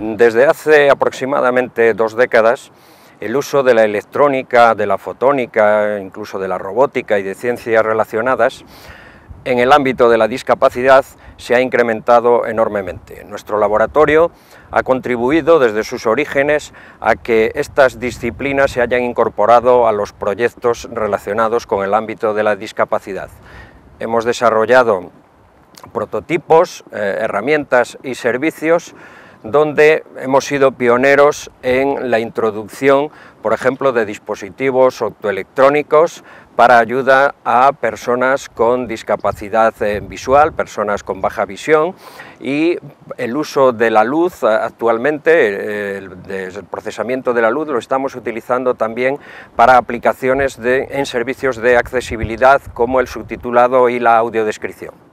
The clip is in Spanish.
Desde hace aproximadamente dos décadas, el uso de la electrónica, de la fotónica, incluso de la robótica y de ciencias relacionadas, en el ámbito de la discapacidad se ha incrementado enormemente. Nuestro laboratorio ha contribuido desde sus orígenes a que estas disciplinas se hayan incorporado a los proyectos relacionados con el ámbito de la discapacidad. Hemos desarrollado prototipos, eh, herramientas y servicios donde hemos sido pioneros en la introducción, por ejemplo, de dispositivos optoelectrónicos para ayuda a personas con discapacidad eh, visual, personas con baja visión y el uso de la luz actualmente, eh, el, procesamiento de la luz lo estamos utilizando también para aplicaciones en servicios de accesibilidad como el subtitulado y la audiodescripción.